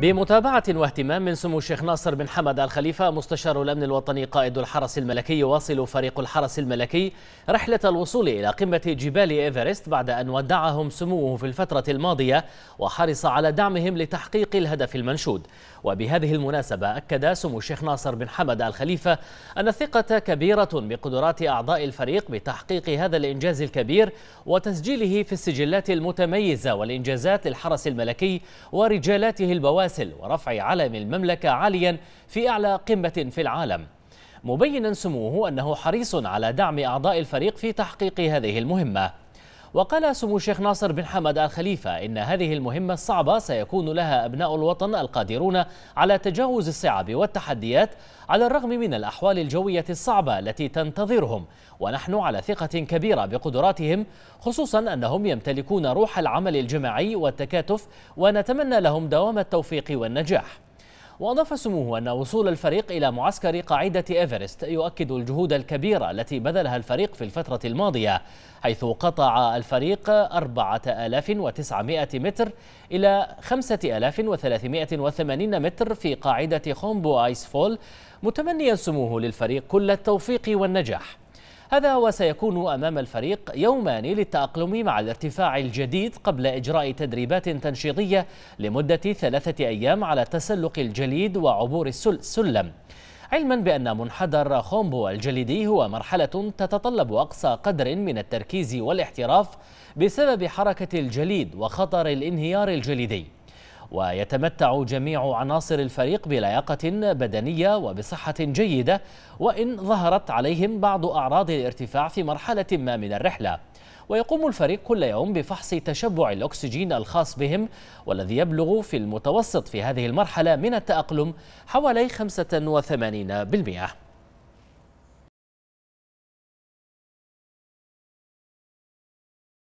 بمتابعة واهتمام من سمو الشيخ ناصر بن حمد الخليفة مستشار الأمن الوطني قائد الحرس الملكي يواصل فريق الحرس الملكي رحلة الوصول إلى قمة جبال إيفرست بعد أن ودعهم سموه في الفترة الماضية وحرص على دعمهم لتحقيق الهدف المنشود وبهذه المناسبة أكد سمو الشيخ ناصر بن حمد الخليفة أن الثقة كبيرة بقدرات أعضاء الفريق بتحقيق هذا الإنجاز الكبير وتسجيله في السجلات المتميزة والإنجازات للحرس الملكي ورجالاته البوادر الواسل ورفع علم المملكة عاليا في أعلى قمة في العالم مبينا سموه أنه حريص على دعم أعضاء الفريق في تحقيق هذه المهمة وقال سمو الشيخ ناصر بن حمد الخليفة إن هذه المهمة الصعبة سيكون لها أبناء الوطن القادرون على تجاوز الصعاب والتحديات على الرغم من الأحوال الجوية الصعبة التي تنتظرهم ونحن على ثقة كبيرة بقدراتهم خصوصا أنهم يمتلكون روح العمل الجماعي والتكاتف ونتمنى لهم دوام التوفيق والنجاح وأضاف سموه أن وصول الفريق إلى معسكر قاعدة إيفرست يؤكد الجهود الكبيرة التي بذلها الفريق في الفترة الماضية حيث قطع الفريق 4900 متر إلى 5380 متر في قاعدة خومبو آيس فول متمنيا سموه للفريق كل التوفيق والنجاح هذا وسيكون أمام الفريق يومان للتأقلم مع الارتفاع الجديد قبل إجراء تدريبات تنشيطية لمدة ثلاثة أيام على تسلق الجليد وعبور السلم علما بأن منحدر خومبو الجليدي هو مرحلة تتطلب أقصى قدر من التركيز والاحتراف بسبب حركة الجليد وخطر الانهيار الجليدي ويتمتع جميع عناصر الفريق بلياقة بدنية وبصحة جيدة وإن ظهرت عليهم بعض أعراض الارتفاع في مرحلة ما من الرحلة ويقوم الفريق كل يوم بفحص تشبع الأكسجين الخاص بهم والذي يبلغ في المتوسط في هذه المرحلة من التأقلم حوالي 85%